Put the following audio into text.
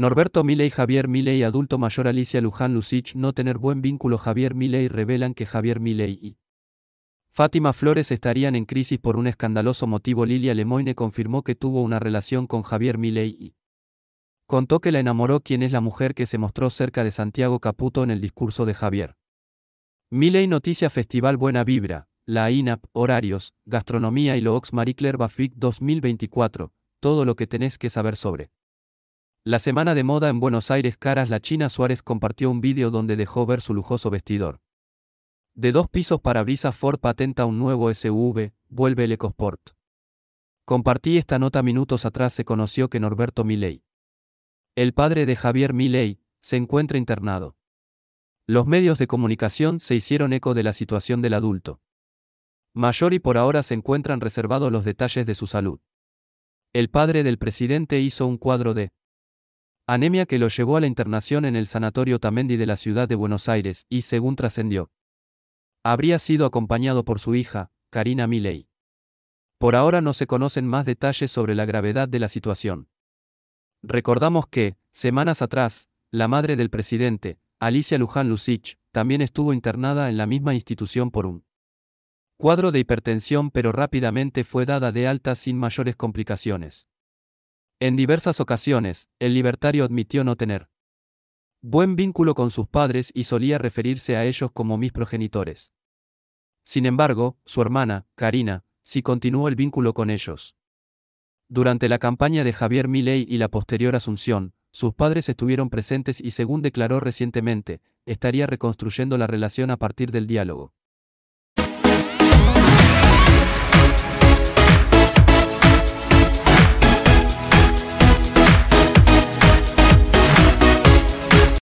Norberto Milei Javier Milei adulto mayor Alicia Luján Lucich no tener buen vínculo Javier Milei revelan que Javier Milei y Fátima Flores estarían en crisis por un escandaloso motivo Lilia Lemoine confirmó que tuvo una relación con Javier Milei y contó que la enamoró quien es la mujer que se mostró cerca de Santiago Caputo en el discurso de Javier. Milei Noticia Festival Buena Vibra, la INAP, horarios, gastronomía y lox Marie Claire Bafic 2024, todo lo que tenés que saber sobre. La semana de moda en Buenos Aires Caras La China Suárez compartió un vídeo donde dejó ver su lujoso vestidor. De dos pisos para brisa Ford patenta un nuevo SUV, vuelve el EcoSport. Compartí esta nota minutos atrás se conoció que Norberto Milei, el padre de Javier Milei, se encuentra internado. Los medios de comunicación se hicieron eco de la situación del adulto. Mayor y por ahora se encuentran reservados los detalles de su salud. El padre del presidente hizo un cuadro de anemia que lo llevó a la internación en el Sanatorio Tamendi de la ciudad de Buenos Aires y, según trascendió, habría sido acompañado por su hija, Karina Milei. Por ahora no se conocen más detalles sobre la gravedad de la situación. Recordamos que, semanas atrás, la madre del presidente, Alicia Luján Lucich, también estuvo internada en la misma institución por un cuadro de hipertensión pero rápidamente fue dada de alta sin mayores complicaciones. En diversas ocasiones, el libertario admitió no tener buen vínculo con sus padres y solía referirse a ellos como mis progenitores. Sin embargo, su hermana, Karina, sí continuó el vínculo con ellos. Durante la campaña de Javier Milei y la posterior asunción, sus padres estuvieron presentes y según declaró recientemente, estaría reconstruyendo la relación a partir del diálogo.